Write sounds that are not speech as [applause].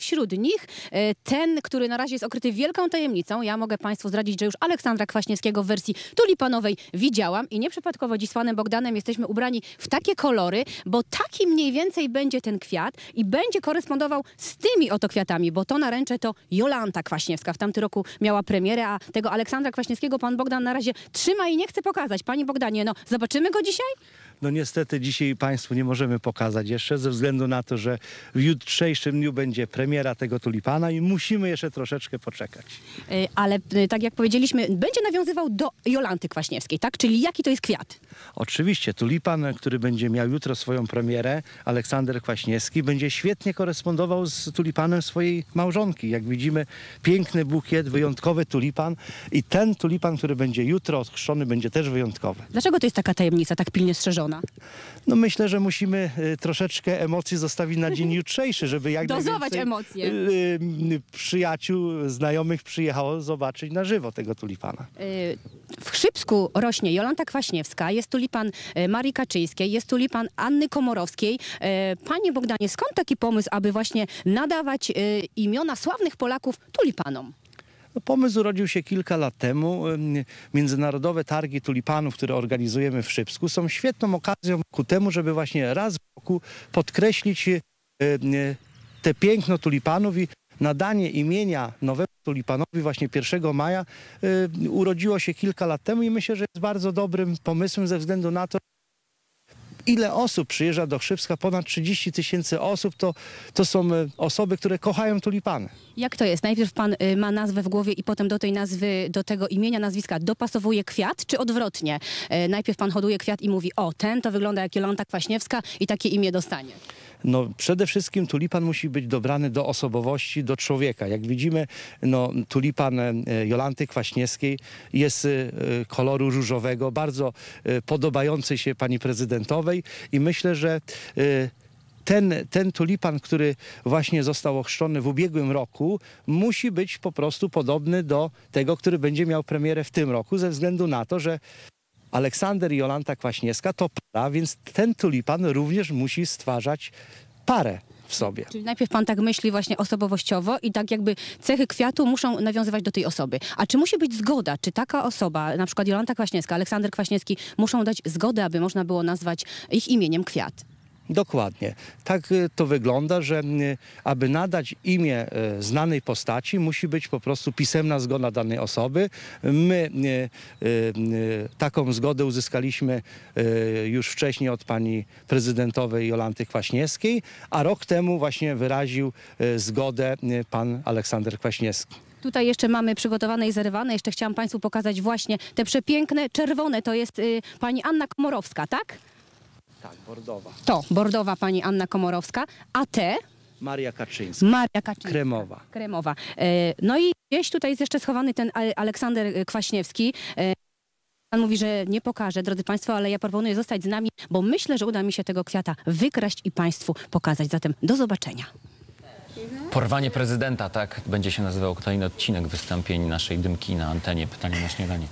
wśród nich e, ten, który na razie jest okryty wielką tajemnicą. Ja mogę Państwu zdradzić, że już Aleksandra Kwaśniewskiego w wersji tulipanowej widziałam i nieprzypadkowo dziś z Panem Bogdanem jesteśmy ubrani w takie kolory, bo taki mniej więcej będzie ten kwiat i będzie korespondował z tymi oto kwiatami, bo to naręcze to Jolanta Kwaśniewska. W tamtym roku miała premierę, a tego Aleksandra Kwaśniewskiego Pan Bogdan na razie trzyma i nie chce pokazać. Panie Bogdanie, no zobaczymy go dzisiaj? no niestety dzisiaj Państwu nie możemy pokazać jeszcze ze względu na to, że w jutrzejszym dniu będzie premiera tego tulipana i musimy jeszcze troszeczkę poczekać. E, ale e, tak jak powiedzieliśmy, będzie nawiązywał do Jolanty Kwaśniewskiej, tak? Czyli jaki to jest kwiat? Oczywiście, tulipan, który będzie miał jutro swoją premierę, Aleksander Kwaśniewski, będzie świetnie korespondował z tulipanem swojej małżonki. Jak widzimy, piękny bukiet, wyjątkowy tulipan i ten tulipan, który będzie jutro odchrzczony, będzie też wyjątkowy. Dlaczego to jest taka tajemnica, tak pilnie strzeżona? No myślę, że musimy y, troszeczkę emocji zostawić na dzień [laughs] jutrzejszy, żeby jak Dozować emocje. Y, y, przyjaciół, znajomych przyjechało zobaczyć na żywo tego tulipana. W Chrzybsku rośnie Jolanta Kwaśniewska, jest tulipan Marii Kaczyńskiej, jest tulipan Anny Komorowskiej. Panie Bogdanie, skąd taki pomysł, aby właśnie nadawać imiona sławnych Polaków tulipanom? No, pomysł urodził się kilka lat temu. Międzynarodowe targi tulipanów, które organizujemy w Szybsku, są świetną okazją ku temu, żeby właśnie raz w roku podkreślić e, e, te piękno tulipanów i nadanie imienia nowemu tulipanowi właśnie 1 maja e, urodziło się kilka lat temu i myślę, że jest bardzo dobrym pomysłem ze względu na to, ile osób przyjeżdża do Chrzybska, ponad 30 tysięcy osób, to, to są e, osoby, które kochają tulipany. Jak to jest? Najpierw pan y, ma nazwę w głowie i potem do tej nazwy, do tego imienia, nazwiska dopasowuje kwiat, czy odwrotnie? E, najpierw pan hoduje kwiat i mówi, o ten to wygląda jak Jolanta Kwaśniewska i takie imię dostanie. No, przede wszystkim tulipan musi być dobrany do osobowości, do człowieka. Jak widzimy, no, tulipan e, Jolanty Kwaśniewskiej jest e, koloru różowego, bardzo e, podobający się pani prezydentowej i myślę, że ten, ten tulipan, który właśnie został ochrzczony w ubiegłym roku, musi być po prostu podobny do tego, który będzie miał premierę w tym roku, ze względu na to, że Aleksander i Jolanta Kwaśniewska to para, więc ten tulipan również musi stwarzać parę. W sobie. Czyli najpierw pan tak myśli właśnie osobowościowo i tak jakby cechy kwiatu muszą nawiązywać do tej osoby. A czy musi być zgoda? Czy taka osoba, na przykład Jolanta Kwaśniewska, Aleksander Kwaśniewski, muszą dać zgodę, aby można było nazwać ich imieniem kwiat? Dokładnie. Tak y, to wygląda, że y, aby nadać imię y, znanej postaci, musi być po prostu pisemna zgoda danej osoby. My taką zgodę uzyskaliśmy już wcześniej od pani prezydentowej Jolanty Kwaśniewskiej, a rok temu właśnie wyraził zgodę pan Aleksander Kwaśniewski. Tutaj jeszcze mamy przygotowane i zerwane. Jeszcze chciałam Państwu pokazać właśnie te przepiękne czerwone. To jest y, pani Anna Komorowska, tak? Tak, Bordowa. To, Bordowa pani Anna Komorowska, a te? Maria Kaczyńska. Maria Kaczyńska. Kremowa. Kremowa. E, no i gdzieś tutaj jest jeszcze schowany ten Aleksander e, Kwaśniewski. E, pan mówi, że nie pokaże, drodzy Państwo, ale ja proponuję zostać z nami, bo myślę, że uda mi się tego kwiata wykraść i Państwu pokazać. Zatem do zobaczenia. Porwanie prezydenta, tak będzie się nazywał kolejny odcinek wystąpień naszej dymki na antenie. Pytanie na śniadanie.